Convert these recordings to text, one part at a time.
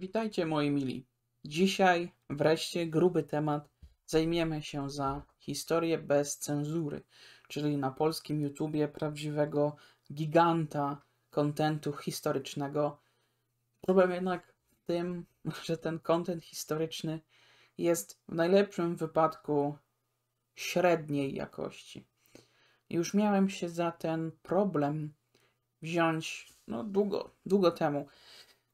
Witajcie moi mili. Dzisiaj wreszcie gruby temat. Zajmiemy się za historię bez cenzury, czyli na polskim YouTubie prawdziwego giganta kontentu historycznego. Problem jednak w tym, że ten kontent historyczny jest w najlepszym wypadku średniej jakości. Już miałem się za ten problem wziąć no, długo, długo temu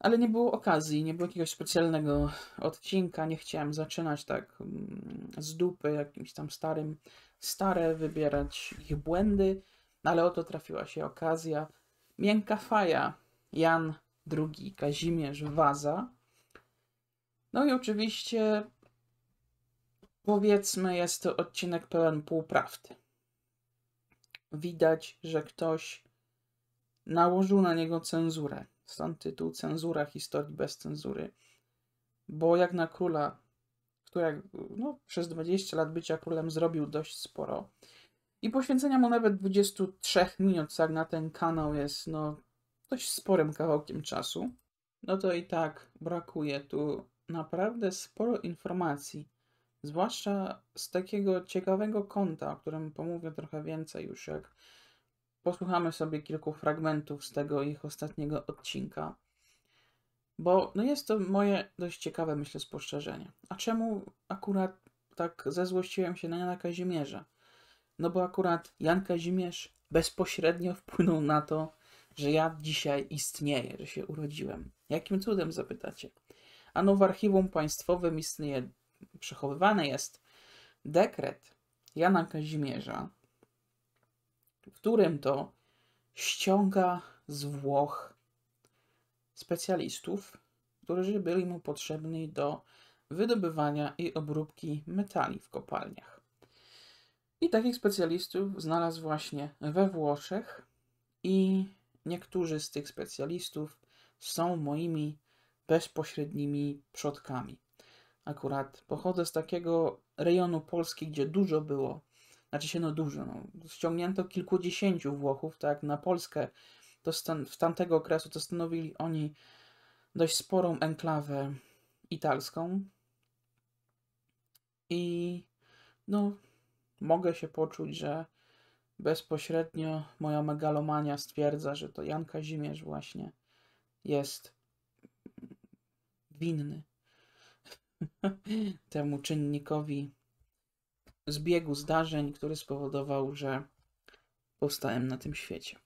ale nie było okazji, nie było jakiegoś specjalnego odcinka, nie chciałem zaczynać tak mm, z dupy jakimś tam starym, stare, wybierać ich błędy, ale oto trafiła się okazja. Miękka faja, Jan II, Kazimierz Waza. No i oczywiście powiedzmy jest to odcinek pełen półprawdy. Widać, że ktoś nałożył na niego cenzurę Stąd tytuł Cenzura historii bez cenzury. Bo jak na króla, który no, przez 20 lat bycia królem zrobił dość sporo i poświęcenia mu nawet 23 minut, jak na ten kanał jest no, dość sporym kawałkiem czasu, no to i tak brakuje tu naprawdę sporo informacji. Zwłaszcza z takiego ciekawego kąta, o którym pomówię trochę więcej już, jak posłuchamy sobie kilku fragmentów z tego ich ostatniego odcinka, bo no jest to moje dość ciekawe, myślę, spostrzeżenie. A czemu akurat tak zezłościłem się na Jana Kazimierza? No bo akurat Jan Kazimierz bezpośrednio wpłynął na to, że ja dzisiaj istnieję, że się urodziłem. Jakim cudem zapytacie? Ano w archiwum państwowym istnieje, przechowywany jest dekret Jana Kazimierza, w którym to ściąga z Włoch specjalistów, którzy byli mu potrzebni do wydobywania i obróbki metali w kopalniach. I takich specjalistów znalazł właśnie we Włoszech i niektórzy z tych specjalistów są moimi bezpośrednimi przodkami. Akurat pochodzę z takiego rejonu Polski, gdzie dużo było znaczy się no dużo, no, ściągnięto kilkudziesięciu Włochów, tak, na Polskę. To stan- w tamtego okresu to stanowili oni dość sporą enklawę italską. I no, mogę się poczuć, że bezpośrednio moja megalomania stwierdza, że to Jan Kazimierz właśnie jest winny temu czynnikowi zbiegu zdarzeń, który spowodował, że powstałem na tym świecie.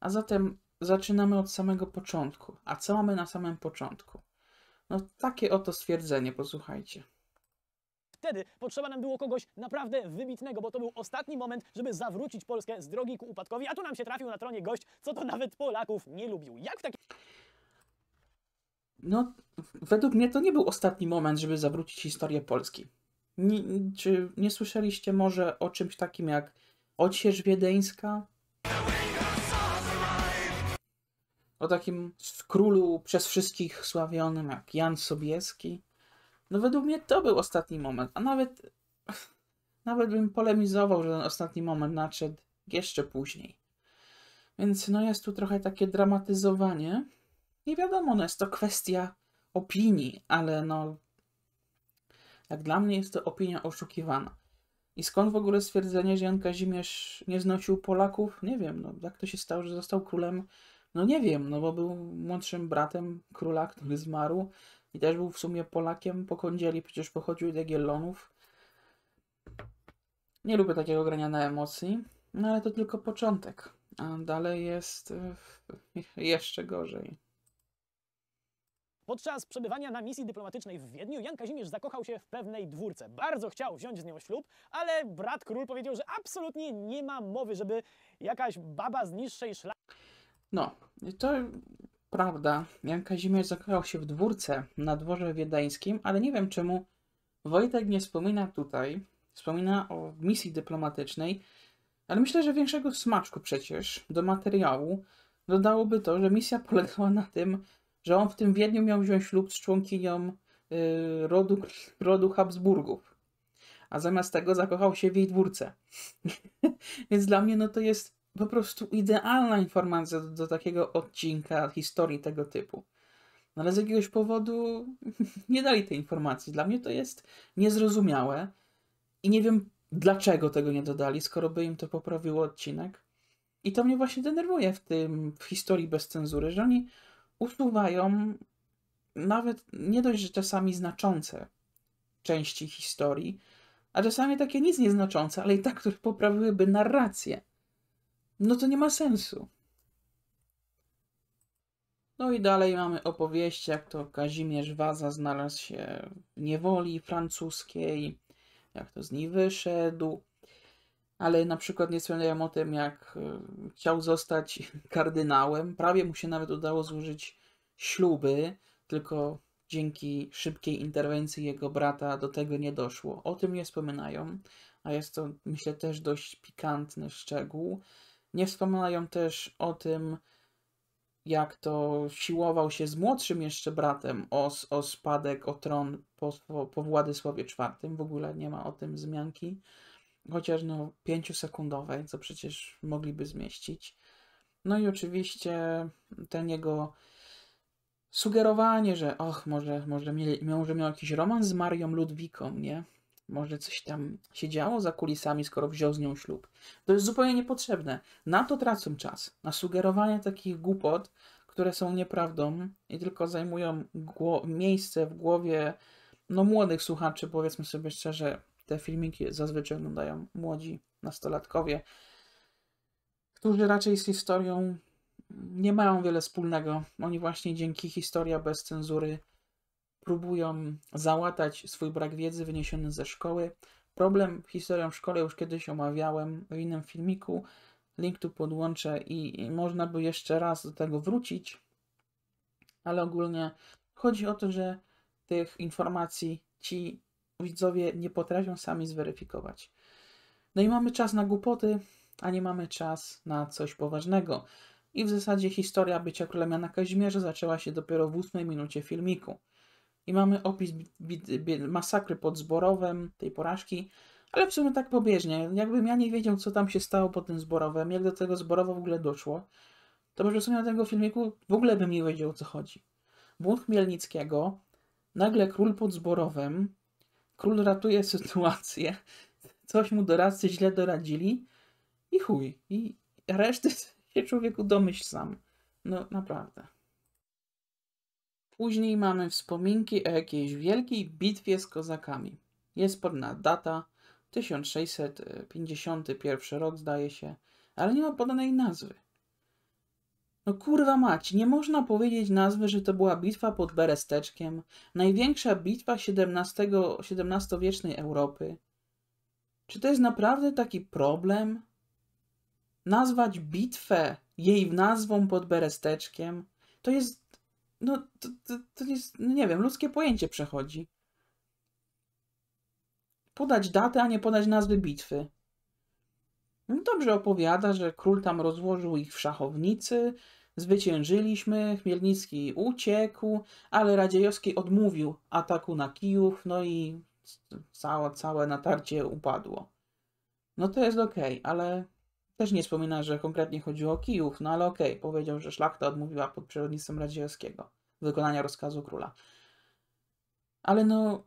A zatem zaczynamy od samego początku. A co mamy na samym początku? No takie oto stwierdzenie, posłuchajcie. Wtedy potrzeba nam było kogoś naprawdę wybitnego, bo to był ostatni moment, żeby zawrócić Polskę z drogi ku upadkowi, a tu nam się trafił na tronie gość, co to nawet Polaków nie lubił. Jak w takim... No, według mnie to nie był ostatni moment, żeby zawrócić historię Polski. Nie, czy nie słyszeliście może o czymś takim jak Odsiecz Wiedeńska? O takim królu przez wszystkich sławionym jak Jan Sobieski? No według mnie to był ostatni moment, a nawet nawet bym polemizował, że ten ostatni moment nadszedł jeszcze później. Więc no jest tu trochę takie dramatyzowanie. Nie wiadomo, no jest to kwestia opinii, ale no jak dla mnie jest to opinia oszukiwana. I skąd w ogóle stwierdzenie, że Jan Kazimierz nie znosił Polaków? Nie wiem, no, jak to się stało, że został królem? No nie wiem, no bo był młodszym bratem króla, który zmarł i też był w sumie Polakiem po kądzieli, przecież pochodził z Jagiellonów. Nie lubię takiego grania na emocji, no ale to tylko początek, a dalej jest e, jeszcze gorzej. Podczas przebywania na misji dyplomatycznej w Wiedniu Jan Kazimierz zakochał się w pewnej dwórce. Bardzo chciał wziąć z nią ślub, ale brat król powiedział, że absolutnie nie ma mowy, żeby jakaś baba z niższej szlachty... No, to prawda. Jan Kazimierz zakochał się w dwórce na dworze wiedeńskim, ale nie wiem czemu Wojtek nie wspomina tutaj, wspomina o misji dyplomatycznej, ale myślę, że większego smaczku przecież do materiału dodałoby to, że misja polegała na tym, że on w tym Wiedniu miał wziąć ślub z członkinią y, rodu, rodu Habsburgów. A zamiast tego zakochał się w jej dwórce. Więc dla mnie no to jest po prostu idealna informacja do, do takiego odcinka historii tego typu. No ale z jakiegoś powodu nie dali tej informacji. Dla mnie to jest niezrozumiałe i nie wiem dlaczego tego nie dodali, skoro by im to poprawiło odcinek. I to mnie właśnie denerwuje w tym w historii bez cenzury, że oni usuwają nawet nie dość, że czasami znaczące części historii, a czasami takie nic nieznaczące, ale i tak, które poprawiłyby narrację, no to nie ma sensu. No i dalej mamy opowieść, jak to Kazimierz Waza znalazł się w niewoli francuskiej, jak to z niej wyszedł, ale na przykład nie wspominają o tym, jak e, chciał zostać kardynałem. Prawie mu się nawet udało złożyć śluby, tylko dzięki szybkiej interwencji jego brata do tego nie doszło. O tym nie wspominają, a jest to myślę też dość pikantny szczegół. Nie wspominają też o tym, jak to siłował się z młodszym jeszcze bratem o, o spadek, o tron po, po Władysławie IV. W ogóle nie ma o tym wzmianki chociaż no pięciosekundowej, sekundowej co przecież mogliby zmieścić. No i oczywiście ten jego sugerowanie, że och, może, może, mieli, może miał jakiś romans z Marią Ludwiką, nie? Może coś tam się działo za kulisami, skoro wziął z nią ślub. To jest zupełnie niepotrzebne. Na to tracą czas. Na sugerowanie takich głupot, które są nieprawdą i tylko zajmują miejsce w głowie no, młodych słuchaczy, powiedzmy sobie szczerze, te filmiki zazwyczaj oglądają młodzi nastolatkowie, którzy raczej z historią nie mają wiele wspólnego. Oni właśnie dzięki historia bez cenzury próbują załatać swój brak wiedzy wyniesiony ze szkoły. Problem historią w szkole już kiedyś omawiałem w innym filmiku. Link tu podłączę i, i można by jeszcze raz do tego wrócić. Ale ogólnie chodzi o to, że tych informacji ci widzowie nie potrafią sami zweryfikować. No i mamy czas na głupoty, a nie mamy czas na coś poważnego. I w zasadzie historia bycia królem Jana Kazimierza zaczęła się dopiero w ósmej minucie filmiku. I mamy opis masakry pod Zborowem, tej porażki, ale w sumie tak pobieżnie. Jakbym ja nie wiedział, co tam się stało pod tym Zborowem, jak do tego Zborowa w ogóle doszło, to może sumie na tego filmiku w ogóle bym nie wiedział, o co chodzi. Błąd Chmielnickiego, nagle król pod Zborowem, Król ratuje sytuację, coś mu doradcy źle doradzili i chuj. I reszty się człowieku domyśl sam. No naprawdę. Później mamy wspominki o jakiejś wielkiej bitwie z kozakami. Jest podana data 1651 rok, zdaje się, ale nie ma podanej nazwy. No kurwa mać, nie można powiedzieć nazwy, że to była bitwa pod Beresteczkiem, największa bitwa XVII-wiecznej Europy. Czy to jest naprawdę taki problem? Nazwać bitwę jej nazwą pod Beresteczkiem? To jest, no to, to, to jest, no nie wiem, ludzkie pojęcie przechodzi. Podać datę, a nie podać nazwy bitwy. No dobrze opowiada, że król tam rozłożył ich w szachownicy, zwyciężyliśmy, Chmielnicki uciekł, ale Radziejowski odmówił ataku na Kijów, no i całe, całe natarcie upadło. No to jest okej, okay, ale też nie wspomina, że konkretnie chodziło o Kijów, no ale okej, okay, powiedział, że szlachta odmówiła pod przewodnictwem Radziejowskiego wykonania rozkazu króla. Ale no,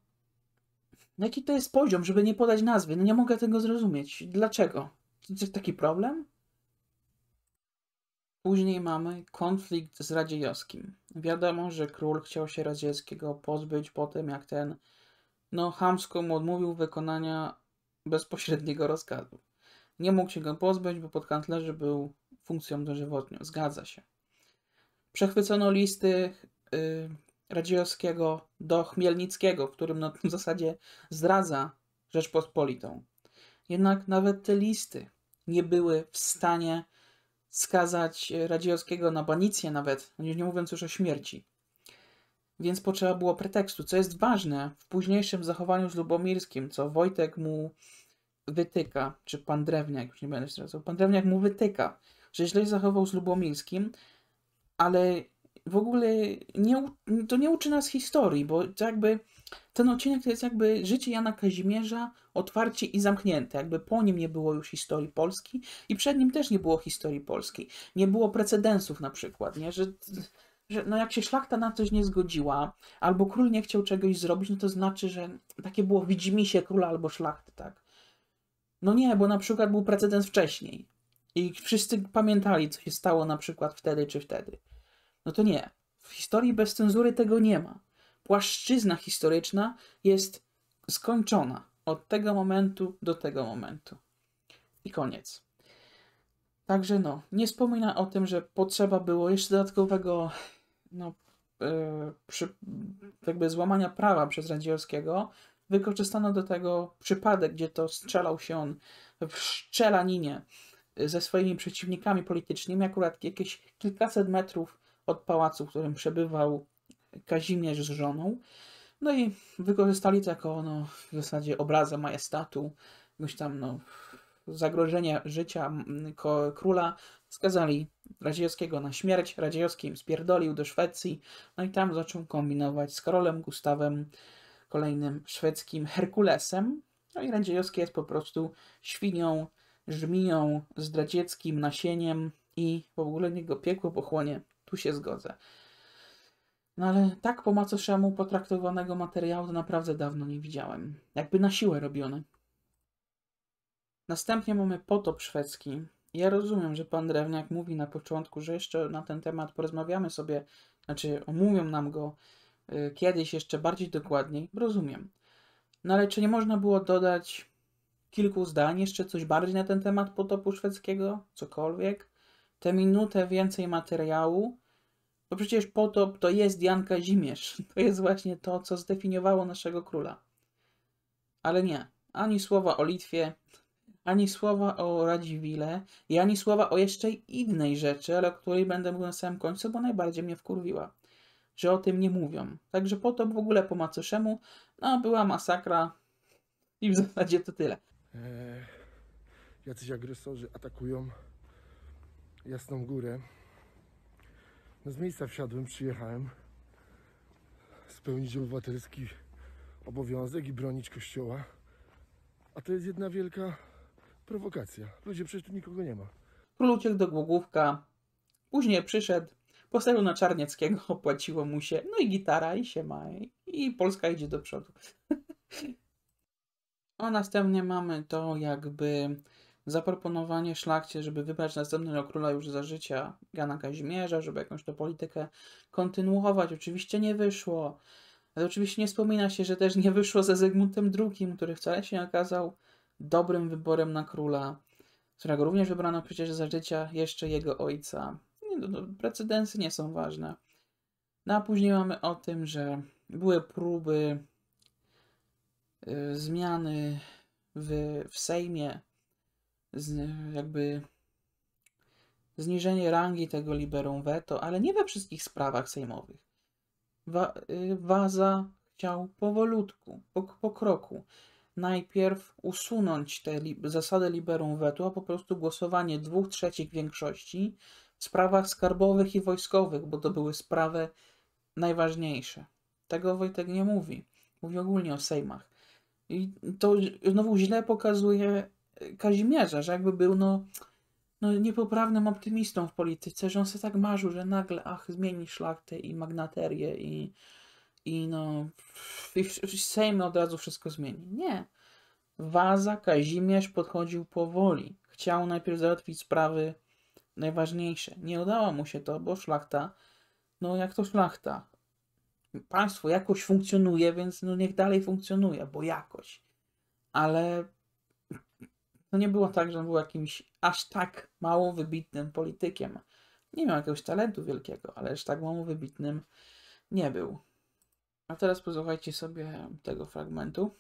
jaki to jest poziom, żeby nie podać nazwy? No nie mogę tego zrozumieć. Dlaczego? To jest taki problem? Później mamy konflikt z Radziejowskim. Wiadomo, że król chciał się Radziejskiego pozbyć po tym, jak ten no chamsko mu odmówił wykonania bezpośredniego rozkazu. Nie mógł się go pozbyć, bo pod kanclerzy był funkcją dożywotnią. Zgadza się. Przechwycono listy yy, Radziejowskiego do Chmielnickiego, w którym no, w zasadzie zdradza Rzeczpospolitą. Jednak nawet te listy nie były w stanie skazać e, Radziejowskiego na banicję nawet, nie mówiąc już o śmierci. Więc potrzeba było pretekstu, co jest ważne w późniejszym zachowaniu z Lubomirskim, co Wojtek mu wytyka, czy pan Drewniak, już nie będę stracał, pan Drewniak mu wytyka, że źle zachował z Lubomirskim, ale w ogóle nie, to nie uczy nas historii, bo jakby ten odcinek to jest jakby życie Jana Kazimierza otwarcie i zamknięte. Jakby po nim nie było już historii Polski i przed nim też nie było historii Polski. Nie było precedensów na przykład, nie? Że, że no jak się szlachta na coś nie zgodziła albo król nie chciał czegoś zrobić, no to znaczy, że takie było widzimisię króla albo szlachty, tak? No nie, bo na przykład był precedens wcześniej i wszyscy pamiętali, co się stało na przykład wtedy czy wtedy. No to nie. W historii bez cenzury tego nie ma. Płaszczyzna historyczna jest skończona od tego momentu do tego momentu. I koniec. Także no, nie wspomina o tym, że potrzeba było jeszcze dodatkowego no, e, przy, jakby złamania prawa przez Radziowskiego. Wykorzystano do tego przypadek, gdzie to strzelał się on w szczelaninie ze swoimi przeciwnikami politycznymi, akurat jakieś kilkaset metrów od pałacu, w którym przebywał Kazimierz z żoną. No i wykorzystali to jako no, w zasadzie obraza majestatu, jakiegoś tam no, zagrożenia życia króla. Skazali Radziejowskiego na śmierć. Radziejowski spierdolił do Szwecji, no i tam zaczął kombinować z Karolem Gustawem, kolejnym szwedzkim Herkulesem. No i Radziejowski jest po prostu świnią, żmiją z dradzieckim nasieniem i w ogóle niego piekło pochłonie. Tu się zgodzę. No ale tak po macoszemu potraktowanego materiału to naprawdę dawno nie widziałem. Jakby na siłę robione. Następnie mamy potop szwedzki. Ja rozumiem, że pan Drewniak mówi na początku, że jeszcze na ten temat porozmawiamy sobie, znaczy omówią nam go y, kiedyś jeszcze bardziej dokładniej. Rozumiem. No ale czy nie można było dodać kilku zdań, jeszcze coś bardziej na ten temat potopu szwedzkiego? Cokolwiek? tę minutę więcej materiału, bo przecież potop to jest Jan Kazimierz. To jest właśnie to, co zdefiniowało naszego króla. Ale nie, ani słowa o Litwie, ani słowa o Radziwile i ani słowa o jeszcze innej rzeczy, ale o której będę mówił na samym końcu, bo najbardziej mnie wkurwiła, że o tym nie mówią. Także potop w ogóle po macoszemu, no była masakra i w zasadzie to tyle. Eee, jacyś agresorzy atakują Jasną Górę. No z miejsca wsiadłem, przyjechałem spełnić obywatelski obowiązek i bronić kościoła. A to jest jedna wielka prowokacja. Ludzie, przecież tu nikogo nie ma. Król uciekł do Głogówka, później przyszedł, postawił na Czarnieckiego, opłaciło mu się, no i gitara, i się ma, i Polska idzie do przodu. A następnie mamy to jakby zaproponowanie szlachcie, żeby wybrać następnego króla już za życia Jana Kazimierza, żeby jakąś tę politykę kontynuować. Oczywiście nie wyszło. Ale oczywiście nie wspomina się, że też nie wyszło ze Zygmuntem II, który wcale się nie okazał dobrym wyborem na króla, którego również wybrano przecież za życia jeszcze jego ojca. Nie, no, no precedensy nie są ważne. No a później mamy o tym, że były próby y, zmiany w, w Sejmie z, jakby zniżenie rangi tego liberum veto, ale nie we wszystkich sprawach sejmowych. Wa, y, Waza chciał powolutku, po, po kroku, najpierw usunąć tę li, zasadę liberum veto, a po prostu głosowanie dwóch trzecich większości w sprawach skarbowych i wojskowych, bo to były sprawy najważniejsze. Tego Wojtek nie mówi. Mówi ogólnie o sejmach. I to znowu źle pokazuje Kazimierza, że jakby był no, no niepoprawnym optymistą w polityce, że on sobie tak marzył, że nagle ach, zmieni szlachtę i magnaterię i, i no i, i Sejm od razu wszystko zmieni. Nie. Waza Kazimierz podchodził powoli. Chciał najpierw załatwić sprawy najważniejsze. Nie udało mu się to, bo szlachta, no jak to szlachta? Państwo jakoś funkcjonuje, więc no niech dalej funkcjonuje, bo jakoś. Ale no nie było tak, że on był jakimś aż tak mało wybitnym politykiem. Nie miał jakiegoś talentu wielkiego, ale aż tak mało wybitnym nie był. A teraz posłuchajcie sobie tego fragmentu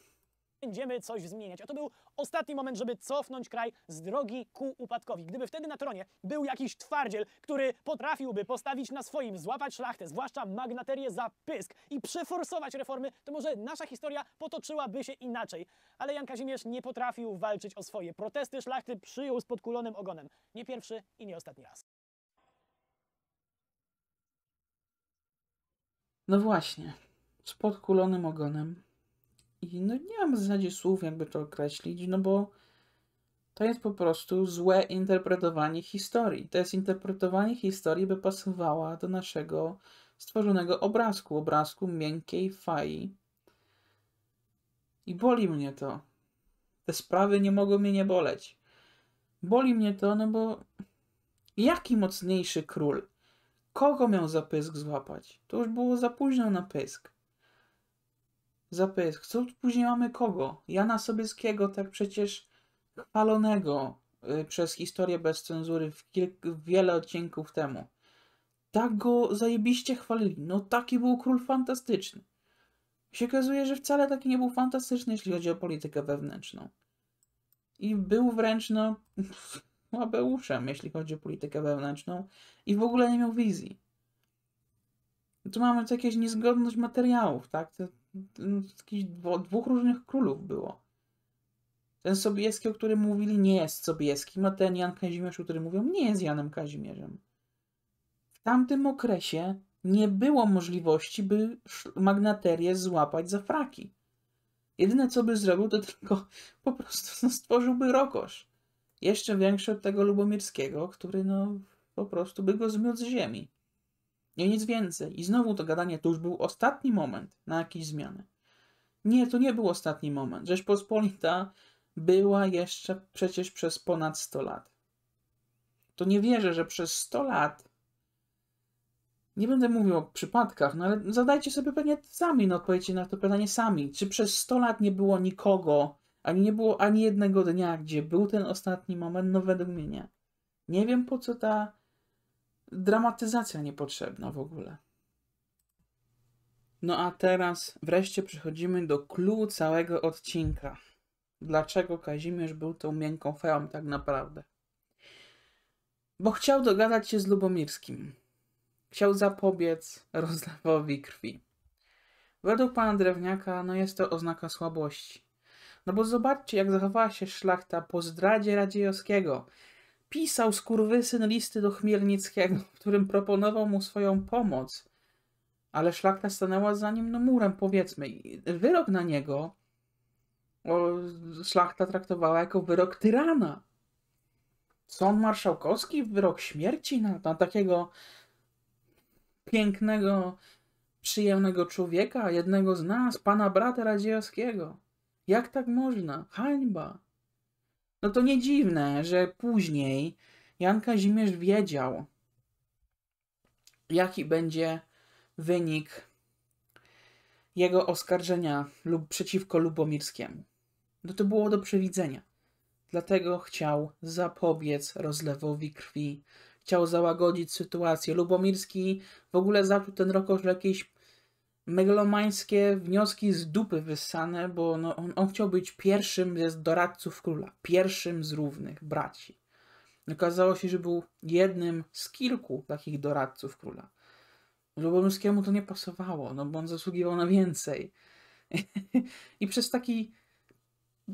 będziemy coś zmieniać. A to był ostatni moment, żeby cofnąć kraj z drogi ku upadkowi. Gdyby wtedy na tronie był jakiś twardziel, który potrafiłby postawić na swoim, złapać szlachtę, zwłaszcza magnaterię za pysk i przeforsować reformy, to może nasza historia potoczyłaby się inaczej. Ale Jan Kazimierz nie potrafił walczyć o swoje. Protesty szlachty przyjął z podkulonym ogonem. Nie pierwszy i nie ostatni raz. No właśnie, z podkulonym ogonem i no nie mam w zasadzie słów, jakby to określić, no bo to jest po prostu złe interpretowanie historii. To jest interpretowanie historii, by pasowała do naszego stworzonego obrazku, obrazku miękkiej fai. I boli mnie to. Te sprawy nie mogą mnie nie boleć. Boli mnie to, no bo jaki mocniejszy król? Kogo miał za pysk złapać? To już było za późno na pysk. Zapysk. Co później mamy kogo? Jana Sobieskiego, tak przecież chwalonego y, przez historię bez cenzury w, kilk, wiele odcinków temu. Tak go zajebiście chwalili. No taki był król fantastyczny. Się okazuje, że wcale taki nie był fantastyczny, jeśli chodzi o politykę wewnętrzną. I był wręcz, no, łabeuszem, jeśli chodzi o politykę wewnętrzną. I w ogóle nie miał wizji. Tu mamy jakąś niezgodność materiałów, tak? To dwóch różnych królów było. Ten Sobieski, o którym mówili, nie jest Sobieskim, a ten Jan Kazimierz, o którym mówią, nie jest Janem Kazimierzem. W tamtym okresie nie było możliwości, by magnaterię złapać za fraki. Jedyne, co by zrobił, to tylko po prostu stworzyłby rokosz. Jeszcze większy od tego Lubomirskiego, który no po prostu by go zmiótł z ziemi. I nic więcej. I znowu to gadanie to już był ostatni moment na jakieś zmiany. Nie, to nie był ostatni moment. Rzeczpospolita była jeszcze przecież przez ponad 100 lat. To nie wierzę, że przez 100 lat nie będę mówił o przypadkach, no ale zadajcie sobie pytanie sami, no odpowiedzcie na to pytanie sami. Czy przez 100 lat nie było nikogo, ani nie było ani jednego dnia, gdzie był ten ostatni moment? No według mnie nie. Nie wiem po co ta dramatyzacja niepotrzebna w ogóle. No a teraz wreszcie przechodzimy do clue całego odcinka. Dlaczego Kazimierz był tą miękką feą tak naprawdę? Bo chciał dogadać się z Lubomirskim. Chciał zapobiec rozlewowi krwi. Według pana Drewniaka no jest to oznaka słabości. No bo zobaczcie, jak zachowała się szlachta po zdradzie Radziejowskiego, pisał skurwysyn listy do Chmielnickiego, w którym proponował mu swoją pomoc. Ale szlachta stanęła za nim no murem, powiedzmy. I wyrok na niego o, szlachta traktowała jako wyrok tyrana. Sąd marszałkowski, wyrok śmierci na, no, na takiego pięknego, przyjemnego człowieka, jednego z nas, pana brata Radziejowskiego. Jak tak można? Hańba! No to nie dziwne, że później Jan Kazimierz wiedział, jaki będzie wynik jego oskarżenia lub przeciwko Lubomirskiemu. No to było do przewidzenia. Dlatego chciał zapobiec rozlewowi krwi, chciał załagodzić sytuację. Lubomirski w ogóle zaczął ten o jakiejś megalomańskie wnioski z dupy wyssane, bo no, on, on chciał być pierwszym z doradców króla, pierwszym z równych braci. Okazało się, że był jednym z kilku takich doradców króla. Lubomirskiemu to nie pasowało, no bo on zasługiwał na więcej. I przez taki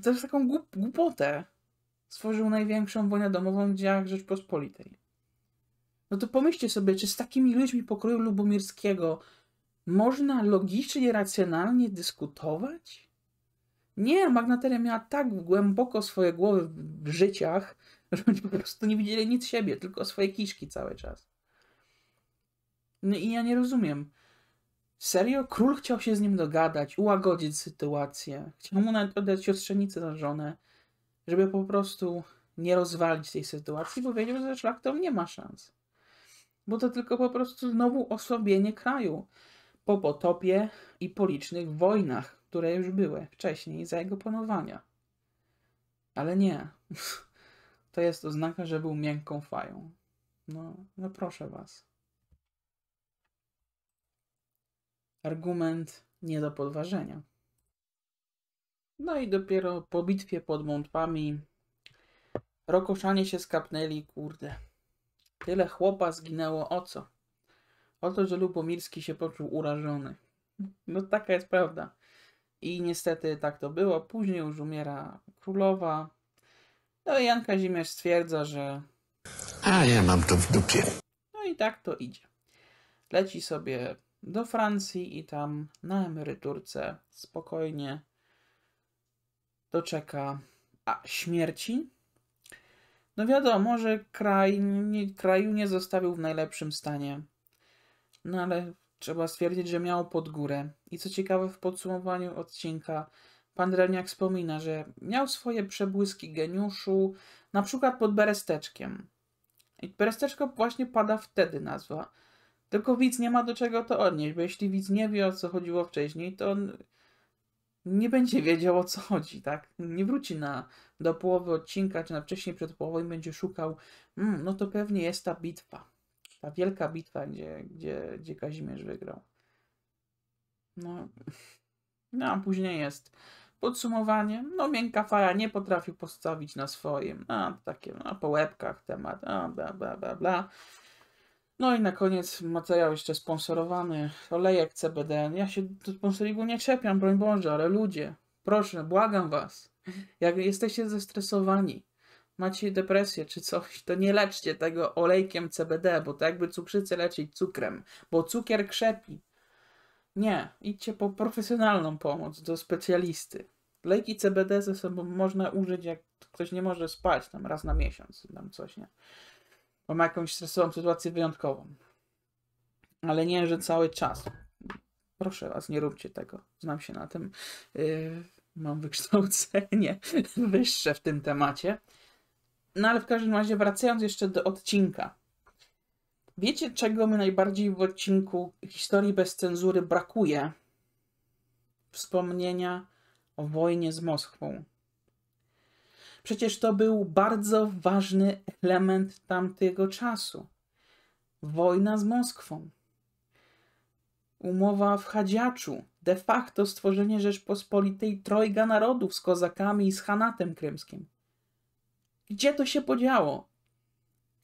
przez taką głup głupotę stworzył największą wojnę domową w dziejach Rzeczpospolitej. No to pomyślcie sobie, czy z takimi ludźmi pokroju Lubomirskiego można logicznie, racjonalnie dyskutować? Nie, magnateria miała tak głęboko swoje głowy w życiach, że oni po prostu nie widzieli nic siebie, tylko swoje kiszki cały czas. No i ja nie rozumiem. Serio? Król chciał się z nim dogadać, ułagodzić sytuację. Chciał mu nawet oddać siostrzenicę za żonę, żeby po prostu nie rozwalić tej sytuacji, bo wiedział, że szlachtom nie ma szans. Bo to tylko po prostu znowu osłabienie kraju po potopie i po licznych wojnach, które już były wcześniej za jego panowania. Ale nie. To jest oznaka, że był miękką fają. No, no proszę was. Argument nie do podważenia. No i dopiero po bitwie pod Montpami Rokoszanie się skapnęli, kurde. Tyle chłopa zginęło, o co? o to, że Lubomirski się poczuł urażony. No taka jest prawda. I niestety tak to było. Później już umiera królowa. No i Jan Kazimierz stwierdza, że... A ja mam to w dupie. No i tak to idzie. Leci sobie do Francji i tam na emeryturce spokojnie doczeka a, śmierci. No wiadomo, że kraj, nie, kraju nie zostawił w najlepszym stanie no ale trzeba stwierdzić, że miało pod górę. I co ciekawe, w podsumowaniu odcinka pan Drewniak wspomina, że miał swoje przebłyski geniuszu, na przykład pod Beresteczkiem. I Beresteczko właśnie pada wtedy nazwa. Tylko widz nie ma do czego to odnieść, bo jeśli widz nie wie o co chodziło wcześniej, to on nie będzie wiedział o co chodzi, tak? Nie wróci na, do połowy odcinka, czy na wcześniej przed połową i będzie szukał, mm, no to pewnie jest ta bitwa ta wielka bitwa, gdzie, gdzie, gdzie Kazimierz wygrał. No, no a później jest podsumowanie. No miękka faja, nie potrafił postawić na swoim. A takie, no po łebkach temat, a bla bla bla bla. No i na koniec materiał jeszcze sponsorowany, olejek CBD. Ja się do sponsoringu nie czepiam, broń Boże, ale ludzie, proszę, błagam was, jak jesteście zestresowani, macie depresję czy coś, to nie leczcie tego olejkiem CBD, bo to jakby cukrzycę leczyć cukrem, bo cukier krzepi. Nie, idźcie po profesjonalną pomoc do specjalisty. Leki CBD ze sobą można użyć, jak ktoś nie może spać tam raz na miesiąc, tam coś, nie? Bo ma jakąś stresową sytuację wyjątkową. Ale nie, że cały czas. Proszę was, nie róbcie tego. Znam się na tym. Yy, mam wykształcenie wyższe w tym temacie. No ale w każdym razie wracając jeszcze do odcinka. Wiecie, czego mi najbardziej w odcinku historii bez cenzury brakuje? Wspomnienia o wojnie z Moskwą. Przecież to był bardzo ważny element tamtego czasu. Wojna z Moskwą. Umowa w Hadziaczu, de facto stworzenie Rzeczpospolitej Trojga Narodów z Kozakami i z Hanatem Krymskim. Gdzie to się podziało?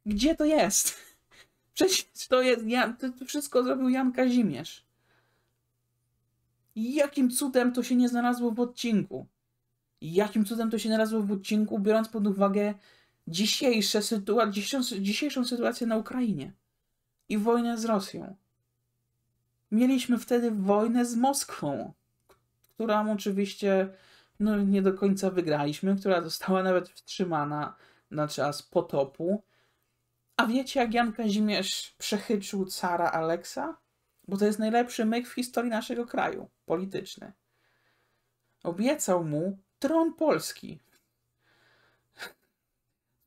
Gdzie to jest? Przecież to jest Jan, to, wszystko zrobił Jan Kazimierz. Jakim cudem to się nie znalazło w odcinku? Jakim cudem to się znalazło w odcinku, biorąc pod uwagę dzisiejsze sytua dzisiejszą, dzisiejszą sytuację na Ukrainie i wojnę z Rosją? Mieliśmy wtedy wojnę z Moskwą, którą oczywiście no nie do końca wygraliśmy, która została nawet wstrzymana na czas potopu. A wiecie, jak Jan Kazimierz przechyczył cara Aleksa? Bo to jest najlepszy myk w historii naszego kraju, polityczny. Obiecał mu tron Polski.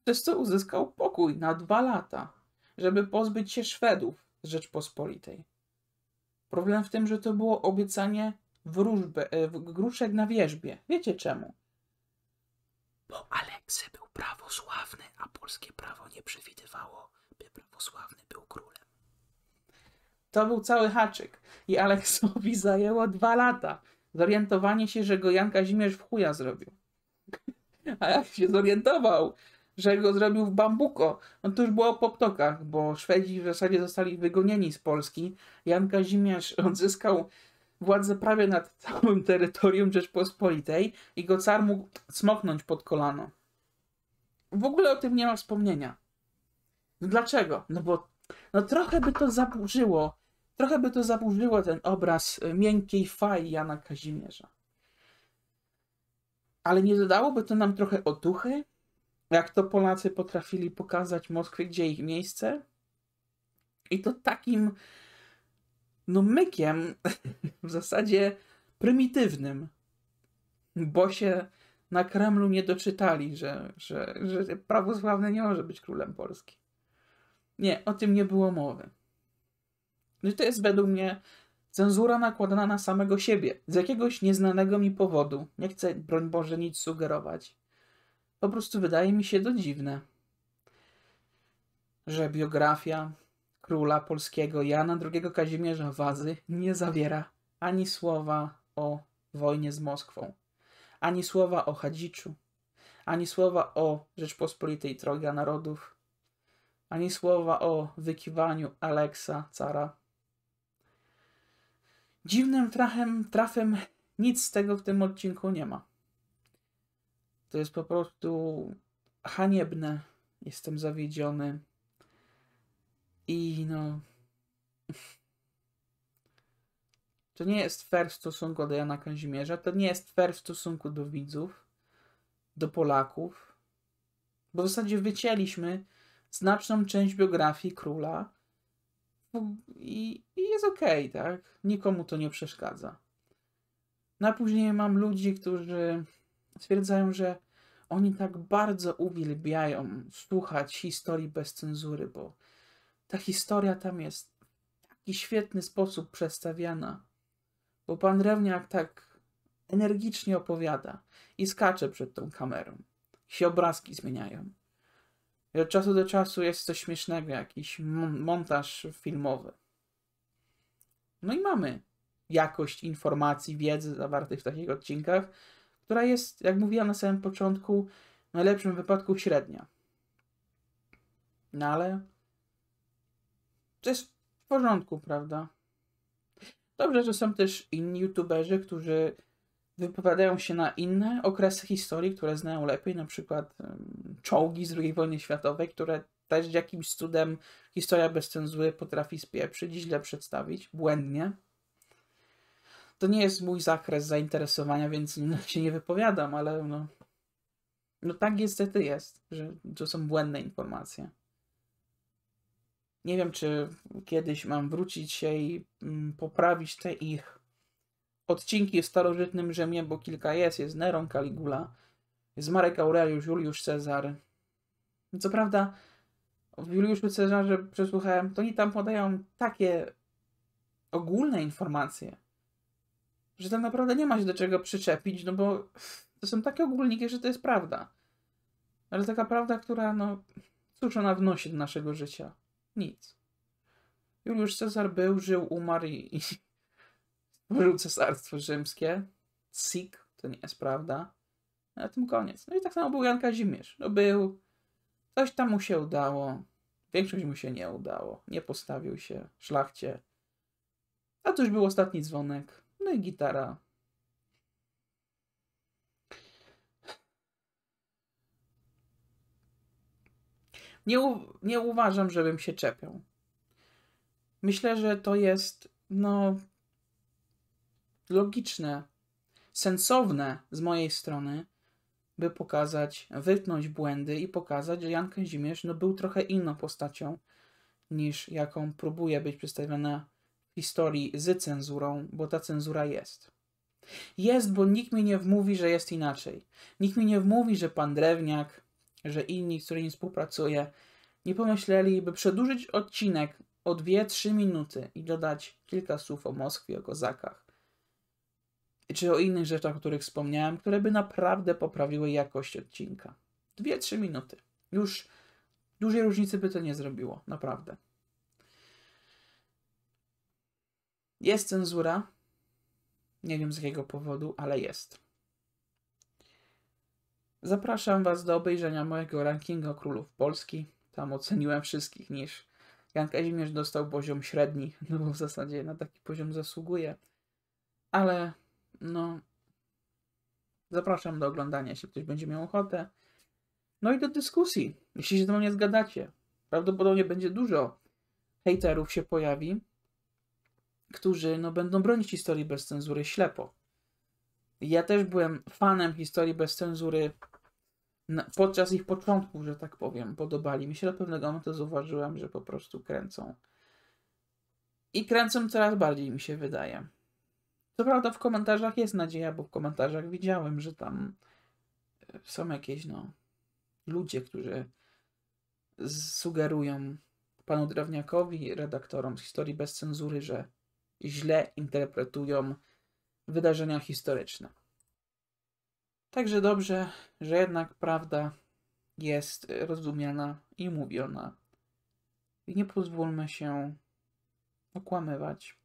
Przez co uzyskał pokój na dwa lata, żeby pozbyć się Szwedów z Rzeczpospolitej. Problem w tym, że to było obiecanie wróżby, e, gruszek na wierzbie. Wiecie czemu? Bo Aleksy był prawosławny, a polskie prawo nie przewidywało, by prawosławny był królem. To był cały haczyk i Aleksowi zajęło dwa lata zorientowanie się, że go Jan Kazimierz w chuja zrobił. A jak się zorientował, że go zrobił w bambuko, no to już było po ptokach, bo Szwedzi w zasadzie zostali wygonieni z Polski. Jan Kazimierz odzyskał władzę prawie nad całym terytorium Rzeczpospolitej i go car mógł smoknąć pod kolano. W ogóle o tym nie ma wspomnienia. No dlaczego? No bo no trochę by to zaburzyło, trochę by to zaburzyło ten obraz y, miękkiej faj Jana Kazimierza. Ale nie dodałoby to nam trochę otuchy? Jak to Polacy potrafili pokazać Moskwie, gdzie ich miejsce? I to takim no mykiem w zasadzie prymitywnym, bo się na Kremlu nie doczytali, że, że, że prawosławny nie może być królem Polski. Nie, o tym nie było mowy. No to jest według mnie cenzura nakładana na samego siebie. Z jakiegoś nieznanego mi powodu. Nie chcę, broń Boże, nic sugerować. Po prostu wydaje mi się to dziwne, że biografia króla polskiego Jana II Kazimierza Wazy nie zawiera ani słowa o wojnie z Moskwą, ani słowa o Hadziczu, ani słowa o Rzeczpospolitej Troga Narodów, ani słowa o wykiwaniu Aleksa, cara. Dziwnym trafem, trafem nic z tego w tym odcinku nie ma. To jest po prostu haniebne. Jestem zawiedziony. I no. To nie jest fair w stosunku do Jana Kazimierza, to nie jest fair w stosunku do widzów, do Polaków, bo w zasadzie wycięliśmy znaczną część biografii króla i, i jest okej, okay, tak? Nikomu to nie przeszkadza. No później mam ludzi, którzy stwierdzają, że oni tak bardzo uwielbiają słuchać historii bez cenzury, bo ta historia tam jest w taki świetny sposób przedstawiana, bo pan Rewniak tak energicznie opowiada i skacze przed tą kamerą. się obrazki zmieniają. I od czasu do czasu jest coś śmiesznego, jakiś montaż filmowy. No i mamy jakość informacji, wiedzy zawartych w takich odcinkach, która jest, jak mówiłam na samym początku, w najlepszym wypadku średnia. No ale to jest w porządku, prawda? Dobrze, że są też inni youtuberzy, którzy wypowiadają się na inne okresy historii, które znają lepiej, na przykład um, czołgi z II wojny światowej, które też jakimś cudem historia bez cenzury potrafi spieprzyć, źle przedstawić, błędnie. To nie jest mój zakres zainteresowania, więc się nie wypowiadam, ale no, no tak niestety jest, że to są błędne informacje. Nie wiem, czy kiedyś mam wrócić się i mm, poprawić te ich odcinki w starożytnym Rzymie, bo kilka jest. Jest Neron, Caligula, jest Marek Aureliusz, Juliusz Cezar. Co prawda w Juliuszu Cezarze przesłuchałem, to oni tam podają takie ogólne informacje, że tam naprawdę nie ma się do czego przyczepić, no bo to są takie ogólniki, że to jest prawda. Ale taka prawda, która, no, cóż ona wnosi do naszego życia? Nic. Juliusz Cezar był, żył, umarł i, i stworzył cesarstwo rzymskie. Sik, to nie jest prawda. Na tym koniec. No i tak samo był Jan Kazimierz. No był, coś tam mu się udało, większość mu się nie udało. Nie postawił się szlachcie. A to już był ostatni dzwonek. No i gitara nie, u, nie uważam, żebym się czepiał. Myślę, że to jest, no, logiczne, sensowne z mojej strony, by pokazać, wytnąć błędy i pokazać, że Jan Kazimierz no, był trochę inną postacią niż jaką próbuje być przedstawiona w historii z cenzurą, bo ta cenzura jest. Jest, bo nikt mi nie wmówi, że jest inaczej. Nikt mi nie wmówi, że pan Drewniak że inni, z którymi współpracuję, nie pomyśleli, by przedłużyć odcinek o 2-3 minuty i dodać kilka słów o Moskwie, o kozakach, czy o innych rzeczach, o których wspomniałem, które by naprawdę poprawiły jakość odcinka. 2-3 minuty. Już dużej różnicy by to nie zrobiło, naprawdę. Jest cenzura. Nie wiem z jakiego powodu, ale jest. Zapraszam Was do obejrzenia mojego rankinga królów Polski. Tam oceniłem wszystkich niż. Jan Kazimierz dostał poziom średni, no bo w zasadzie na taki poziom zasługuje. Ale no. Zapraszam do oglądania, jeśli ktoś będzie miał ochotę. No i do dyskusji, jeśli się do mnie zgadacie. Prawdopodobnie będzie dużo hejterów się pojawi, którzy no, będą bronić historii bez cenzury ślepo. Ja też byłem fanem historii bez cenzury no, podczas ich początków, że tak powiem, podobali mi się. Do pewnego momentu zauważyłem, że po prostu kręcą. I kręcą coraz bardziej mi się wydaje. Co prawda w komentarzach jest nadzieja, bo w komentarzach widziałem, że tam e, są jakieś no, ludzie, którzy sugerują panu Drewniakowi, redaktorom z historii bez cenzury, że źle interpretują wydarzenia historyczne. Także dobrze, że jednak prawda jest rozumiana i mówiona. I nie pozwólmy się okłamywać.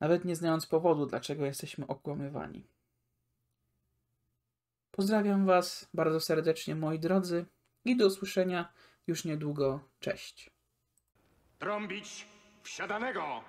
Nawet nie znając powodu, dlaczego jesteśmy okłamywani. Pozdrawiam Was bardzo serdecznie, moi drodzy, i do usłyszenia już niedługo. Cześć. Trąbić wsiadanego!